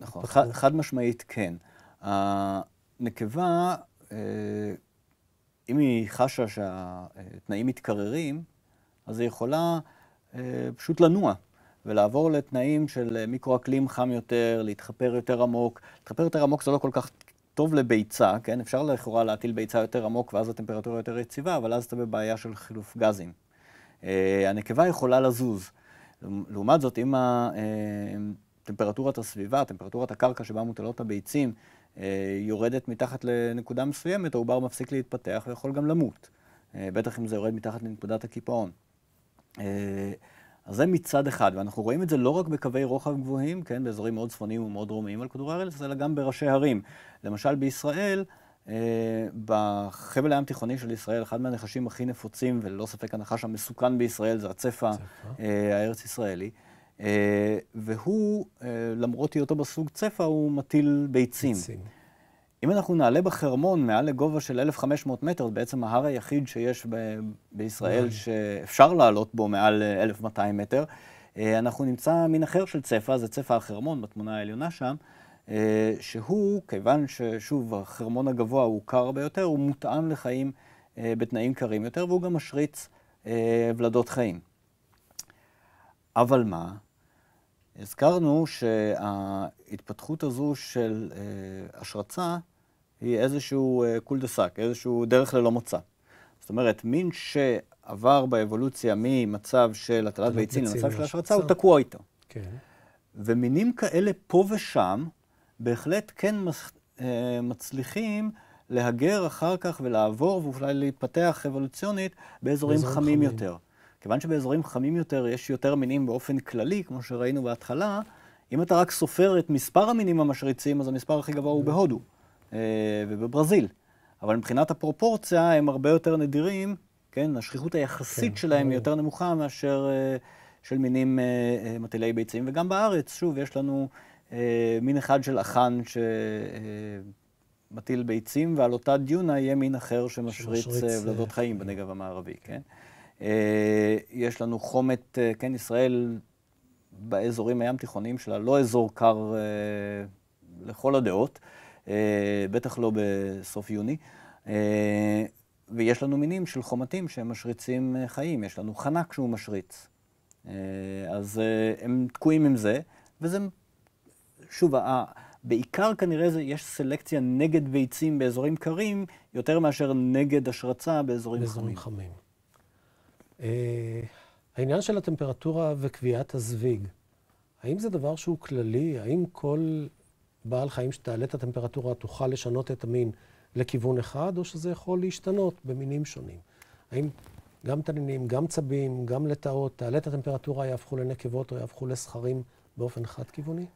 נכון, חד, חד משמעית כן. הנקבה, אה, אם היא חשה שהתנאים מתקררים, אז היא יכולה אה, פשוט לנוע ולעבור לתנאים של מיקרואקלים חם יותר, להתחפר יותר עמוק. להתחפר יותר עמוק זה לא כל כך טוב לביצה, כן? אפשר לכאורה להטיל ביצה יותר עמוק ואז הטמפרטורה יותר יציבה, אבל אז אתה בבעיה של חילוף גזים. Uh, הנקבה יכולה לזוז. לעומת זאת, אם אה, טמפרטורת הסביבה, טמפרטורת הקרקע שבה מוטלות הביצים, uh, יורדת מתחת לנקודה מסוימת, העובר מפסיק להתפתח ויכול גם למות. Uh, בטח אם זה יורד מתחת לנקודת הקיפאון. Uh, אז זה מצד אחד, ואנחנו רואים את זה לא רק בקווי רוחב גבוהים, כן, באזורים מאוד צפוניים ומאוד דרומיים על כדור הארץ, אלא גם בראשי הרים. למשל בישראל, אה, בחבל הים תיכוני של ישראל, אחד מהנחשים הכי נפוצים, וללא ספק הנחש המסוכן בישראל, זה הצפע אה, הארץ-ישראלי. אה, והוא, אה, למרות היותו בסוג צפע, הוא מטיל ביצים. ביצים. אם אנחנו נעלה בחרמון מעל לגובה של 1,500 מטר, בעצם ההר היחיד שיש ב- בישראל נכון. שאפשר לעלות בו מעל 1,200 מטר, אה, אנחנו נמצא מין אחר של צפה, זה צפה החרמון בתמונה העליונה שם, אה, שהוא, כיוון ששוב, החרמון הגבוה הוא קר ביותר, הוא מותאם לחיים אה, בתנאים קרים יותר, והוא גם משריץ ולדות חיים. אבל מה? הזכרנו שההתפתחות הזו של השרצה היא איזשהו קול דה סאק, איזשהו דרך ללא מוצא. זאת אומרת, מין שעבר באבולוציה ממצב של הטלת ביצים למצב של השרצה, הוא תקוע איתו. כן. ומינים כאלה פה ושם, בהחלט כן אה, מצליחים להגר אחר כך ולעבור ואולי להתפתח אבולוציונית באזורים חמים, חמים יותר. כיוון שבאזורים חמים יותר יש יותר מינים באופן כללי, כמו שראינו בהתחלה, אם אתה רק סופר את מספר המינים המשריצים, אז המספר הכי גבוה הוא כן. בהודו. אה, ובברזיל. אבל מבחינת הפרופורציה הם הרבה יותר נדירים, כן? השכיחות היחסית כן, שלהם היא יותר נמוכה מאשר אה, של מינים אה, מטילי ביצים. וגם בארץ, שוב, יש לנו מין אחד של אחן ש... מטיל ביצים, ועל אותה דיונה יהיה מין אחר שמשריץ ולדות חיים כן. בנגב המערבי, כן? כן? יש לנו חומת, כן, ישראל באזורים הים תיכוניים שלה, לא אזור קר לכל הדעות. אה, בטח לא בסוף יוני. אה, ויש לנו מינים של חומתים שהם משריצים אה, חיים, יש לנו חנק שהוא משריץ. אז הם תקועים עם זה, וזה, שוב, בעיקר כנראה זה, יש סלקציה נגד ביצים באזורים קרים, יותר מאשר נגד השרצה באזורים, באזורים חמים. חמים. Uh, העניין של הטמפרטורה וקביעת הזוויג, האם זה דבר שהוא כללי? האם כל בעל חיים שתעלה את הטמפרטורה תוכל לשנות את המין לכיוון אחד, או שזה יכול להשתנות במינים שונים. האם גם תנינים, גם צבים, גם לטאות, תעלה את הטמפרטורה, יהפכו לנקבות או יהפכו לסכרים באופן חד-כיווני?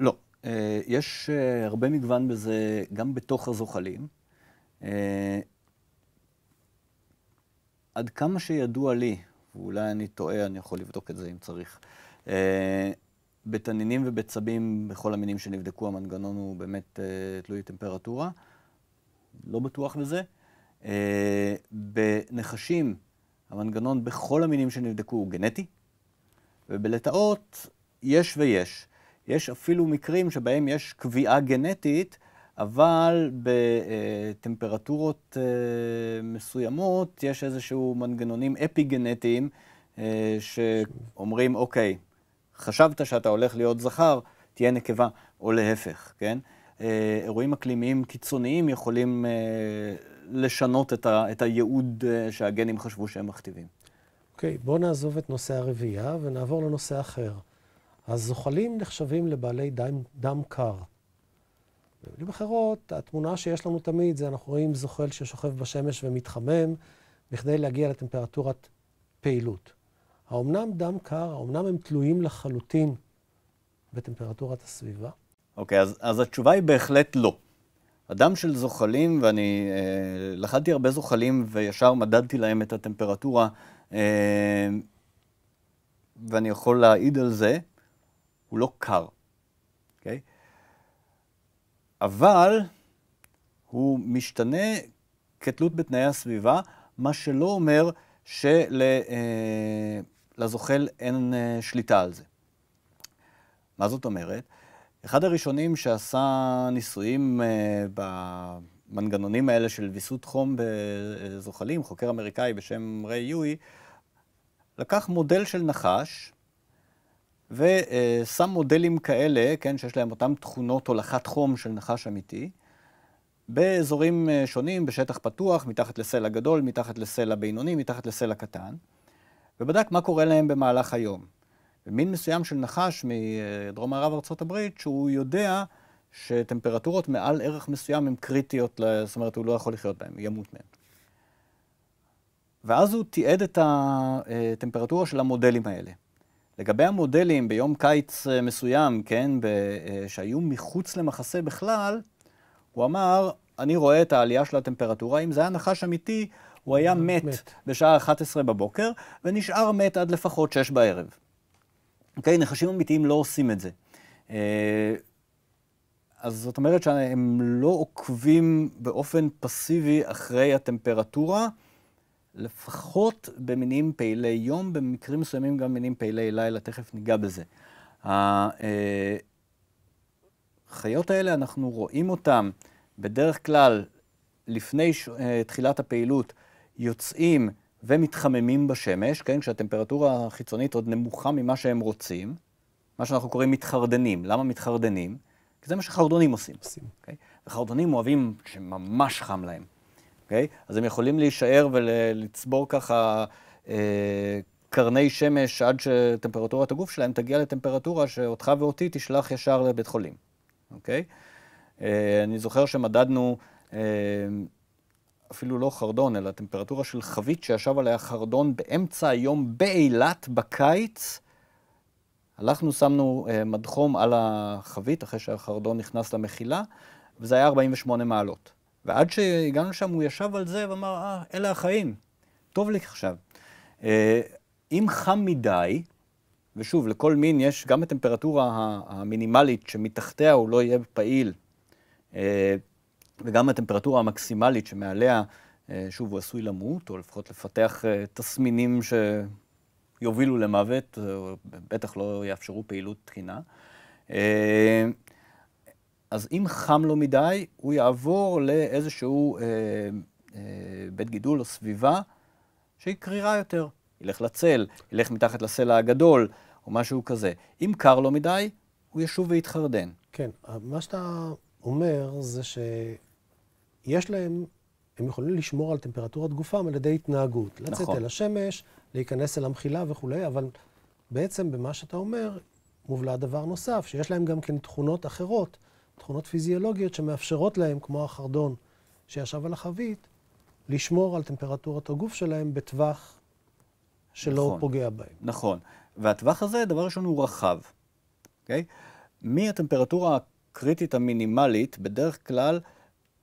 לא. אה, יש אה, הרבה מגוון בזה גם בתוך הזוחלים. אה, עד כמה שידוע לי, ואולי אני טועה, אני יכול לבדוק את זה אם צריך, בתנינים ובצבים, בכל המינים שנבדקו, המנגנון הוא באמת uh, תלוי טמפרטורה. לא בטוח בזה. Uh, בנחשים, המנגנון בכל המינים שנבדקו הוא גנטי, ובלטאות יש ויש. יש אפילו מקרים שבהם יש קביעה גנטית, אבל בטמפרטורות אה, מסוימות יש איזשהו מנגנונים אפי-גנטיים שאומרים, אוקיי, חשבת שאתה הולך להיות זכר, תהיה נקבה, או להפך, כן? אה, אירועים אקלימיים קיצוניים יכולים אה, לשנות את, ה, את הייעוד אה, שהגנים חשבו שהם מכתיבים. אוקיי, okay, בואו נעזוב את נושא הרביעייה ונעבור לנושא אחר. הזוחלים נחשבים לבעלי דם, דם קר. במילים אחרות, התמונה שיש לנו תמיד זה אנחנו רואים זוחל ששוכב בשמש ומתחמם בכדי להגיע לטמפרטורת פעילות. האומנם דם קר, האומנם הם תלויים לחלוטין בטמפרטורת הסביבה? אוקיי, okay, אז, אז התשובה היא בהחלט לא. הדם של זוחלים, ואני אה, לכדתי הרבה זוחלים וישר מדדתי להם את הטמפרטורה, אה, ואני יכול להעיד על זה, הוא לא קר, אוקיי? Okay? אבל הוא משתנה כתלות בתנאי הסביבה, מה שלא אומר של... אה, לזוחל אין אה, שליטה על זה. מה זאת אומרת? אחד הראשונים שעשה ניסויים אה, במנגנונים האלה של ויסות חום בזוחלים, חוקר אמריקאי בשם ריי יואי, לקח מודל של נחש ושם אה, מודלים כאלה, כן, שיש להם אותן תכונות הולכת חום של נחש אמיתי, באזורים שונים, בשטח פתוח, מתחת לסלע גדול, מתחת לסלע בינוני, מתחת לסלע קטן. ובדק מה קורה להם במהלך היום. ומין מסוים של נחש מדרום מערב ארה"ב, שהוא יודע שטמפרטורות מעל ערך מסוים הן קריטיות, זאת אומרת, הוא לא יכול לחיות בהן, ימות מהן. ואז הוא תיעד את הטמפרטורה של המודלים האלה. לגבי המודלים ביום קיץ מסוים, כן, שהיו מחוץ למחסה בכלל, הוא אמר, אני רואה את העלייה של הטמפרטורה, אם זה היה נחש אמיתי, הוא היה אה, מת, מת. בשעה 11 בבוקר, ונשאר מת עד לפחות 6 בערב. אוקיי? okay, נחשים אמיתיים לא עושים את זה. Uh, אז זאת אומרת שהם לא עוקבים באופן פסיבי אחרי הטמפרטורה, לפחות במינים פעילי יום, במקרים מסוימים גם מינים פעילי לילה, תכף ניגע בזה. אה, החיות uh, האלה, אנחנו רואים אותן בדרך כלל לפני ש... תחילת הפעילות יוצאים ומתחממים בשמש, כן, כשהטמפרטורה החיצונית עוד נמוכה ממה שהם רוצים, מה שאנחנו קוראים מתחרדנים. למה מתחרדנים? כי זה מה שחרדונים עושים. עושים. Okay? אוקיי? וחרדונים אוהבים שממש חם להם. Okay? אוקיי? אז הם יכולים להישאר ולצבור ככה אה, קרני שמש עד שטמפרטורת הגוף שלהם תגיע לטמפרטורה שאותך ואותי תשלח ישר לבית חולים. אוקיי? Okay? אה, אני זוכר שמדדנו... אה, אפילו לא חרדון, אלא טמפרטורה של חבית שישב עליה חרדון באמצע היום באילת בקיץ. הלכנו, שמנו אה, מדחום על החבית, אחרי שהחרדון נכנס למחילה, וזה היה 48 מעלות. ועד שהגענו לשם הוא ישב על זה ואמר, אה, אלה החיים, טוב לי עכשיו. אה, אם חם מדי, ושוב, לכל מין יש גם הטמפרטורה המינימלית שמתחתיה הוא לא יהיה פעיל. אה, וגם הטמפרטורה המקסימלית שמעליה, אה, שוב, הוא עשוי למות, או לפחות לפתח אה, תסמינים שיובילו למוות, אה, בטח לא יאפשרו פעילות תקינה. אז אם חם לו מדי, הוא יעבור לאיזשהו בית גידול או סביבה שהיא קרירה יותר. ילך לצל, ילך מתחת לסלע הגדול, או משהו כזה. אם קר לו מדי, הוא ישוב ויתחרדן. כן, מה שאתה אומר זה ש... יש להם, הם יכולים לשמור על טמפרטורת גופם על ידי התנהגות. נכון. לצאת אל השמש, להיכנס אל המחילה וכולי, אבל בעצם במה שאתה אומר, מובלע דבר נוסף, שיש להם גם כן תכונות אחרות, תכונות פיזיולוגיות שמאפשרות להם, כמו החרדון שישב על החבית, לשמור על טמפרטורת הגוף שלהם בטווח שלא נכון, פוגע בהם. נכון. והטווח הזה, דבר ראשון, הוא רחב, אוקיי? Okay? מהטמפרטורה הקריטית המינימלית, בדרך כלל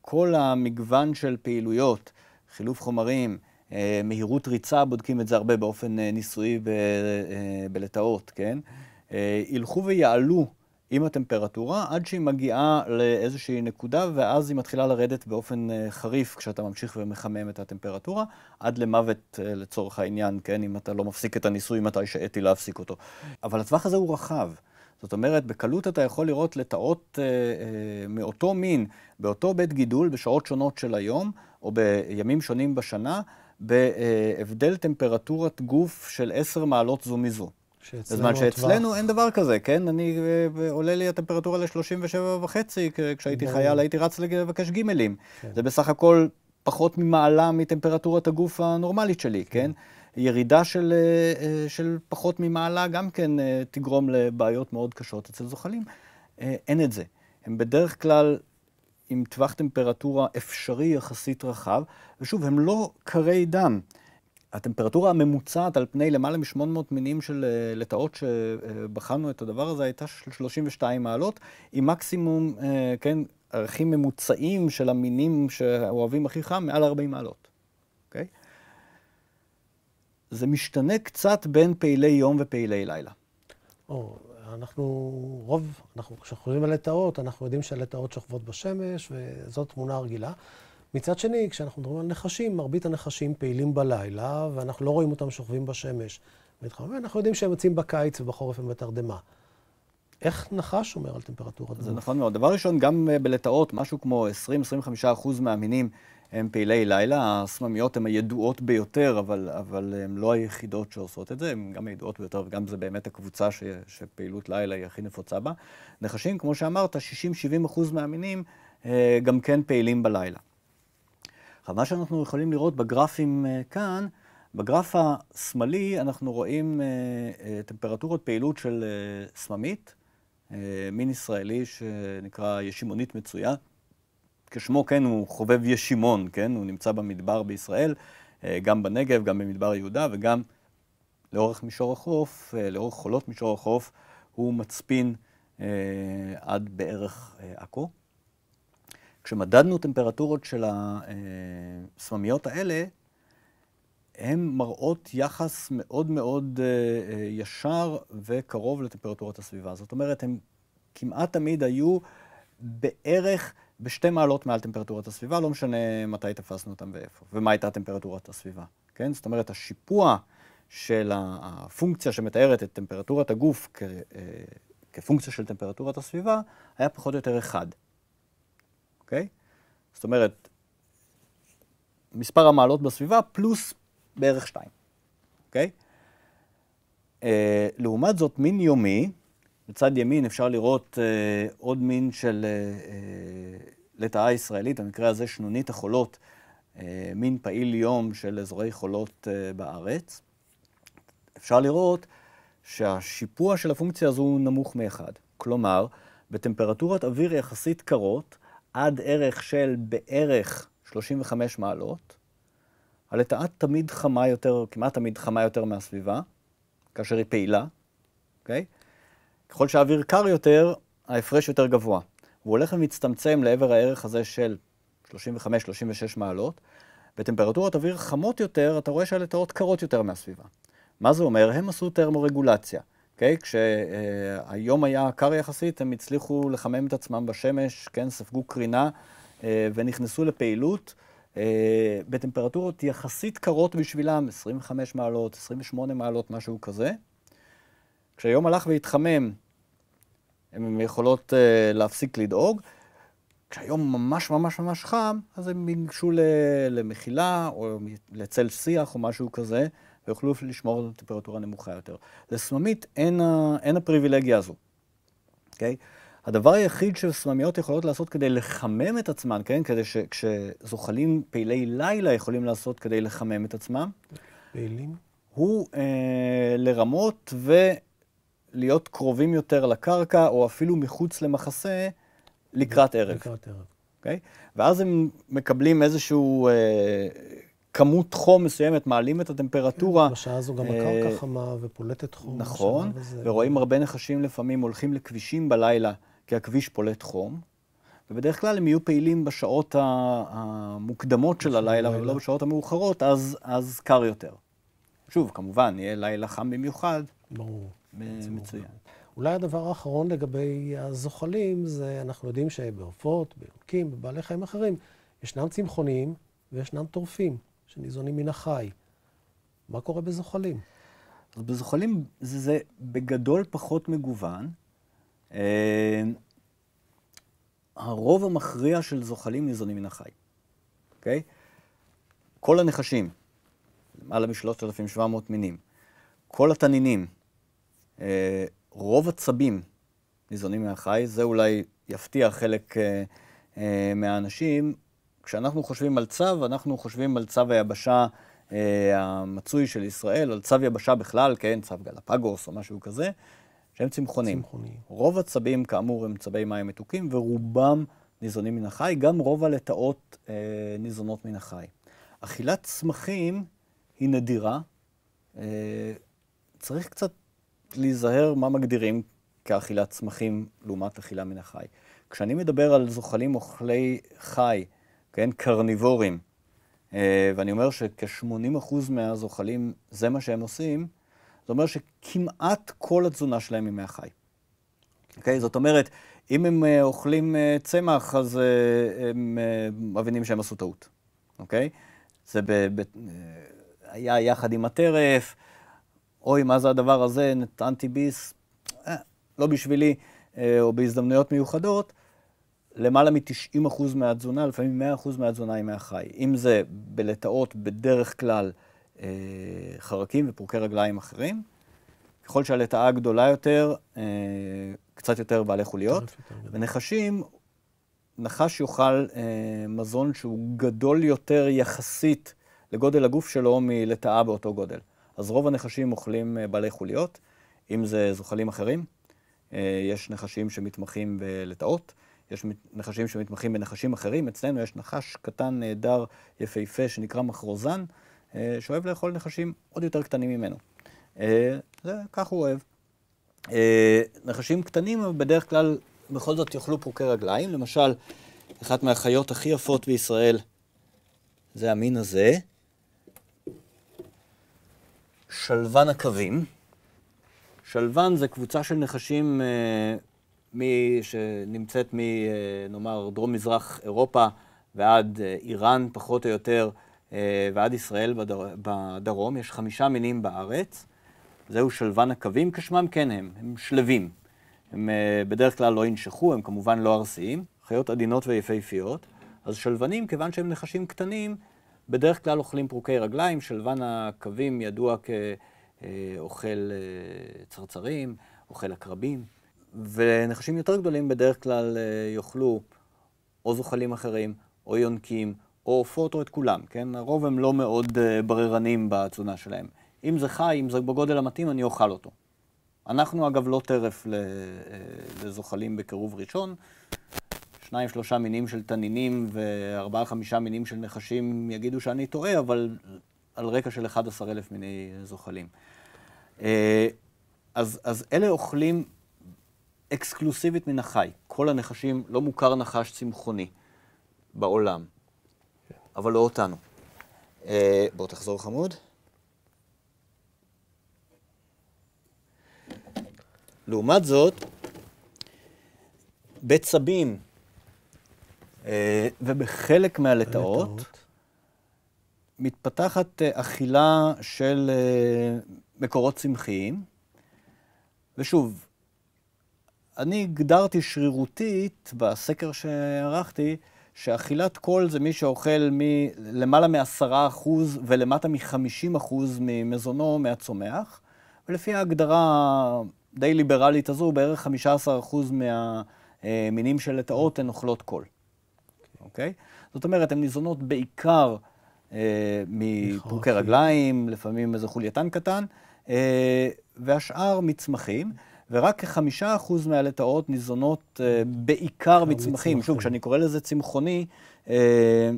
כל המגוון של פעילויות, חילוף חומרים, אה, מהירות ריצה, בודקים את זה הרבה באופן אה, ניסויי ב, אה, בלטאות, כן? ילכו ויעלו עם הטמפרטורה עד שהיא מגיעה לאיזושהי נקודה, ואז היא מתחילה לרדת באופן חריף כשאתה ממשיך ומחמם את הטמפרטורה, עד למוות לצורך העניין, כן? אם אתה לא מפסיק את הניסוי מתי שעתי להפסיק אותו. אבל הטווח הזה הוא רחב. זאת אומרת, בקלות אתה יכול לראות לטאות אה, אה, מאותו מין, באותו בית גידול, בשעות שונות של היום, או בימים שונים בשנה, בהבדל טמפרטורת גוף של 10 מעלות זו מזו. בזמן שאצלנו אין דבר כזה, כן? אני, אה, עולה לי הטמפרטורה ל-37 וחצי, כשהייתי חייל הייתי רץ לבקש גימלים. כן. זה בסך הכל פחות ממעלה מטמפרטורת הגוף הנורמלית שלי, כן? כן? ירידה של, אה, אה, של פחות ממעלה גם כן אה, תגרום לבעיות מאוד קשות אצל זוחלים. אין את זה. הם בדרך כלל עם טווח טמפרטורה אפשרי יחסית רחב, ושוב, הם לא קרי דם. הטמפרטורה הממוצעת על פני למעלה מ-800 מינים של לטאות שבחנו את הדבר הזה הייתה של 32 מעלות, עם מקסימום, כן, ערכים ממוצעים של המינים שאוהבים הכי חם, מעל 40 מעלות, אוקיי? Okay? זה משתנה קצת בין פעילי יום ופעילי לילה. או, אנחנו רוב, אנחנו, כשאנחנו חושבים על לטאות, אנחנו יודעים שהלטאות שוכבות בשמש, וזאת תמונה רגילה. מצד שני, כשאנחנו מדברים על נחשים, מרבית הנחשים פעילים בלילה, ואנחנו לא רואים אותם שוכבים בשמש. אנחנו יודעים שהם יוצאים בקיץ ובחורף הם בתרדמה. איך נחש שומר על טמפרטורה? זה נכון מאוד. דבר ראשון, גם אה, בלטאות, משהו כמו 20-25 אחוז מהמינים הם פעילי לילה, הסממיות הן הידועות ביותר, אבל, אבל הן לא היחידות שעושות את זה, הן גם הידועות ביותר, וגם זה באמת הקבוצה ש, שפעילות לילה היא הכי נפוצה בה. נחשים, כמו שאמרת, 60-70 אחוז מהמינים אה, גם כן פעילים בלילה. עכשיו, מה שאנחנו יכולים לראות בגרפים אה, כאן, בגרף השמאלי אנחנו רואים אה, טמפרטורות פעילות של סממית, מין ישראלי שנקרא ישימונית מצויה. כשמו כן, הוא חובב ישימון, כן? הוא נמצא במדבר בישראל, אה, גם בנגב, גם במדבר יהודה וגם לאורך מישור החוף, אה, לאורך חולות מישור החוף, הוא מצפין אה, עד בערך אה, עכו. כשמדדנו טמפרטורות של הסממיות האלה, הן מראות יחס מאוד מאוד אה, ישר וקרוב לטמפרטורת הסביבה. זאת אומרת, הן כמעט תמיד היו בערך בשתי מעלות מעל טמפרטורת הסביבה, לא משנה מתי תפסנו אותם ואיפה, ומה הייתה טמפרטורת הסביבה, כן? זאת אומרת, השיפוע של הפונקציה שמתארת את טמפרטורת הגוף כ, אה, כפונקציה של טמפרטורת הסביבה, היה פחות או יותר אחד, אוקיי? זאת אומרת, מספר המעלות בסביבה פלוס בערך שתיים, אוקיי? אה, לעומת זאת, מין יומי, בצד ימין אפשר לראות אה, עוד מין של אה, אה, לטאה ישראלית, במקרה הזה שנונית החולות, אה, מין פעיל יום של אזורי חולות אה, בארץ. אפשר לראות שהשיפוע של הפונקציה הזו נמוך מאחד. כלומר, בטמפרטורת אוויר יחסית קרות, עד ערך של בערך 35 מעלות, הלטאה תמיד חמה יותר, כמעט תמיד חמה יותר מהסביבה, כאשר היא פעילה, אוקיי? Okay? ככל שהאוויר קר יותר, ההפרש יותר גבוה. הוא הולך ומצטמצם לעבר הערך הזה של 35-36 מעלות. בטמפרטורות אוויר חמות יותר, אתה רואה שהלטאות קרות יותר מהסביבה. מה זה אומר? הם עשו טרמורגולציה. Okay, אוקיי? כשהיום היה קר יחסית, הם הצליחו לחמם את עצמם בשמש, כן, ספגו קרינה אה, ונכנסו לפעילות אה, בטמפרטורות יחסית קרות בשבילם, 25 מעלות, 28 מעלות, משהו כזה. כשהיום הלך והתחמם הן יכולות uh, להפסיק לדאוג. כשהיום ממש ממש ממש חם, אז הם ייגשו למחילה או לצל שיח או משהו כזה, ויוכלו לשמור על טמפרטורה נמוכה יותר. לסממית אין, אין הפריבילגיה הזו, אוקיי? Okay? הדבר היחיד שסממיות יכולות לעשות כדי לחמם את עצמן, כן? כדי שכשזוחלים פעילי לילה יכולים לעשות כדי לחמם את עצמם. פעילים? הוא אה, לרמות ו... להיות קרובים יותר לקרקע, או אפילו מחוץ למחסה, לקראת ערב. לקראת ערב. Okay? אוקיי? ואז הם מקבלים איזשהו אה, כמות חום מסוימת, מעלים את הטמפרטורה. כן, בשעה הזו גם אה, הקרקע חמה ופולטת חום. נכון, וזה... ורואים הרבה נחשים לפעמים הולכים לכבישים בלילה, כי הכביש פולט חום. ובדרך כלל הם יהיו פעילים בשעות המוקדמות של הלילה, ולא בשעות המאוחרות, אז, אז קר יותר. שוב, כמובן, יהיה לילה חם במיוחד. ברור. מצוין. אולי הדבר האחרון לגבי הזוחלים, זה אנחנו יודעים שבעופות, ביונקים, בבעלי חיים אחרים, ישנם צמחוניים וישנם טורפים שניזונים מן החי. מה קורה בזוחלים? אז בזוחלים זה, זה בגדול פחות מגוון. אה, הרוב המכריע של זוחלים ניזונים מן החי, אוקיי? Okay? כל הנחשים, למעלה מ-3,700 מינים, כל התנינים, אה, רוב עצבים ניזונים מהחי, זה אולי יפתיע חלק אה, אה, מהאנשים. כשאנחנו חושבים על צב, אנחנו חושבים על צב היבשה המצוי של ישראל, על צב יבשה בכלל, כן, צב גלפגוס או משהו כזה, שהם צמחונים. צמחונים. רוב הצבים, כאמור, הם צבי מים מתוקים, ורובם ניזונים מן החי, גם רוב הלטאות אה, ניזונות מן החי. אכילת צמחים היא נדירה. אה, צריך קצת להיזהר מה מגדירים כאכילת צמחים לעומת אכילה מן החי. כשאני מדבר על זוחלים אוכלי חי, כן, קרניבורים, אה, ואני אומר שכ-80% מהזוחלים, זה מה שהם עושים, זה אומר שכמעט כל התזונה שלהם היא מהחי. אוקיי? Okay, זאת אומרת, אם הם אה, אוכלים אה, צמח, אז הם מבינים שהם עשו טעות, אוקיי? Okay? זה ב... ב... היה יחד עם הטרף, אוי, מה זה הדבר הזה, נטענתי ביס, אה, לא בשבילי, אה, או בהזדמנויות מיוחדות, למעלה מ-90% מהתזונה, לפעמים 100% מהתזונה היא מהחי. אם זה בלטאות בדרך כלל אה, חרקים ופורקי רגליים אחרים, ככל שהלטאה גדולה יותר, אה, קצת יותר בעלי חוליות. ונחשים, נחש יאכל אה, מזון שהוא גדול יותר יחסית לגודל הגוף שלו מלטאה באותו גודל. אז רוב הנחשים אוכלים אה, בעלי חוליות, אם זה זוחלים אחרים. אה, יש נחשים שמתמחים בלטאות, יש נחשים שמתמחים בנחשים אחרים. אצלנו יש נחש קטן, נהדר, יפהפה, שנקרא מחרוזן, אה, שאוהב לאכול נחשים עוד יותר קטנים ממנו. זה, כך הוא אוהב. נחשים קטנים בדרך כלל בכל זאת יאכלו פרוקי רגליים. למשל, אחת מהחיות הכי יפות בישראל זה המין הזה, שלוון הקווים. שלוון זה קבוצה של נחשים אה, מי שנמצאת אה, נאמר, דרום-מזרח אירופה ועד אה, איראן פחות או יותר אה, ועד ישראל בדר... בדרום. יש חמישה מינים בארץ. זהו שלוון הקווים, כשמם כן הם, הם שלווים. הם אה, בדרך כלל לא ינשכו, הם כמובן לא ארסיים, חיות עדינות ויפהפיות. אז שלוונים, כיוון שהם נחשים קטנים, בדרך כלל אוכלים פרוקי רגליים, שלבן הקווים ידוע כאוכל אה, צרצרים, אוכל עקרבים, ונחשים יותר גדולים בדרך כלל אה, יאכלו או זוחלים אחרים, או יונקים, או עופות, או את כולם, כן? הרוב הם לא מאוד אה, בררנים בתזונה שלהם. אם זה חי, אם זה בגודל המתאים, אני אוכל אותו. אנחנו אגב לא טרף לזוחלים בקירוב ראשון, שניים, שלושה מינים של תנינים וארבעה, חמישה מינים של נחשים יגידו שאני טועה, אבל על רקע של 11,000 מיני זוחלים. אה, אז, אז אלה אוכלים אקסקלוסיבית מן החי. כל הנחשים, לא מוכר נחש צמחוני בעולם, אבל לא אותנו. אה, בוא תחזור חמוד. לעומת זאת, בצבים אה, ובחלק מהלטאות מתפתחת אה, אכילה של אה, מקורות צמחיים. ושוב, אני הגדרתי שרירותית בסקר שערכתי, שאכילת קול זה מי שאוכל מלמעלה מ-10% ולמטה מ-50% ממזונו מהצומח, ולפי ההגדרה די ליברלית הזו, בערך 15% מהמינים של לטאות הן אוכלות קול. אוקיי? זאת אומרת, הן ניזונות בעיקר אה, מפרוקי נכון. רגליים, לפעמים איזה חולייתן קטן, אה, והשאר מצמחים. ורק כחמישה אחוז מהלטאות ניזונות אה, בעיקר מצמחים. שוב, כשאני קורא לזה צמחוני, אה,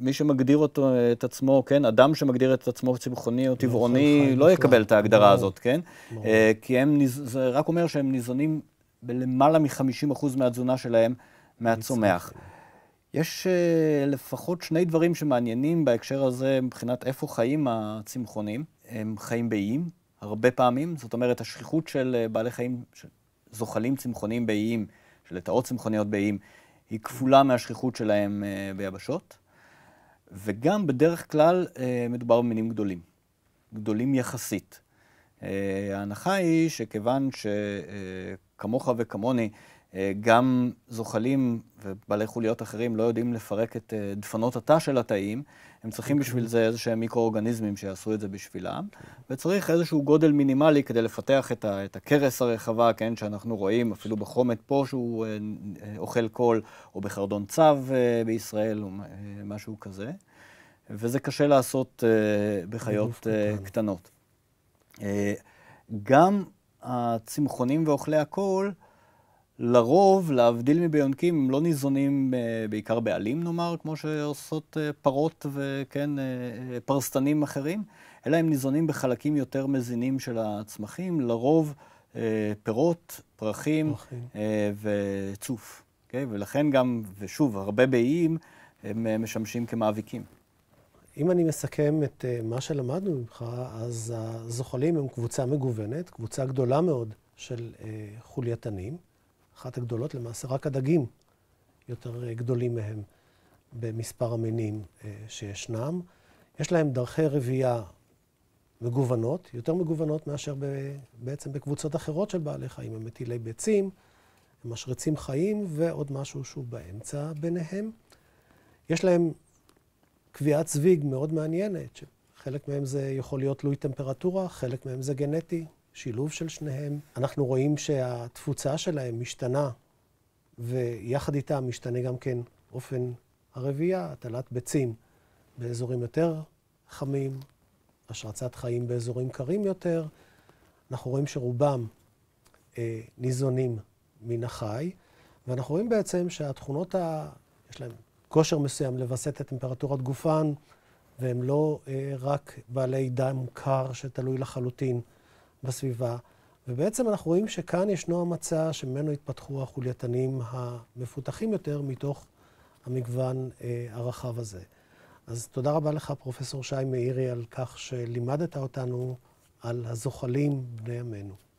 מי שמגדיר אותו, אה, את עצמו, כן, אדם שמגדיר את עצמו צמחוני או לא, טבעוני, נכון, לא יקבל את ההגדרה לא. הזאת, כן? לא. אה, כי הם, זה רק אומר שהם ניזונים בלמעלה מ-50% מהתזונה שלהם מהצומח. יש אה, לפחות שני דברים שמעניינים בהקשר הזה מבחינת איפה חיים הצמחונים. הם חיים באיים, הרבה פעמים, זאת אומרת, השכיחות של אה, בעלי חיים, שזוחלים צמחונים באיים, של לטאות צמחוניות באיים, היא כפולה מהשכיחות שלהם אה, ביבשות, וגם בדרך כלל מדובר במינים גדולים, גדולים יחסית. ההנחה היא שכיוון שכמוך וכמוני, אה, גם זוחלים ובעלי חוליות אחרים לא יודעים לפרק את אה, דפנות התא של התאים, הם צריכים אוקיי. בשביל זה איזה שהם מיקרואורגניזמים שיעשו את זה בשבילם, וצריך איזשהו גודל מינימלי כדי לפתח את, ה, את הכרס הרחבה, כן, שאנחנו רואים אפילו בחומת פה שהוא אה, אה, אוכל קול, או בחרדון צב אה, בישראל, או אה, משהו כזה, וזה קשה לעשות אה, בחיות אוקיי. אה, קטנות. אה, גם הצמחונים ואוכלי הקול, לרוב, להבדיל מביונקים, הם לא ניזונים אה, בעיקר בעלים נאמר, כמו שעושות אה, פרות וכן, אה, פרסטנים אחרים, אלא הם ניזונים בחלקים יותר מזינים של הצמחים, לרוב פירות, פרחים וצוף. Okay? אוקיי? ולכן גם, ושוב, הרבה באיים הם משמשים כמאביקים. אם אני מסכם את מה שלמדנו ממך, אז הזוחלים הם קבוצה מגוונת, קבוצה גדולה מאוד של חולייתנים. אחת הגדולות, למעשה רק הדגים יותר אה, גדולים מהם במספר המינים אה, שישנם. יש להם דרכי רבייה מגוונות, יותר מגוונות מאשר ב, בעצם בקבוצות אחרות של בעלי חיים. הם מטילי ביצים, הם משרצים חיים ועוד משהו שהוא באמצע ביניהם. יש להם קביעת זוויג מאוד מעניינת, שחלק מהם זה יכול להיות תלוי טמפרטורה, חלק מהם זה גנטי, שילוב של שניהם. אנחנו רואים שהתפוצה שלהם משתנה, ויחד איתה משתנה גם כן אופן הרבייה, הטלת ביצים באזורים יותר חמים, השרצת חיים באזורים קרים יותר. אנחנו רואים שרובם אה, ניזונים מן החי, ואנחנו רואים בעצם שהתכונות, ה... יש להם כושר מסוים לווסת את טמפרטורת גופן, והם לא אה, רק בעלי דם קר שתלוי לחלוטין בסביבה, ובעצם אנחנו רואים שכאן ישנו המצע שממנו התפתחו החולייתנים המפותחים יותר מתוך המגוון אה, הרחב הזה. אז תודה רבה לך, פרופ' שי מאירי, על כך שלימדת אותנו על הזוחלים בני עמנו.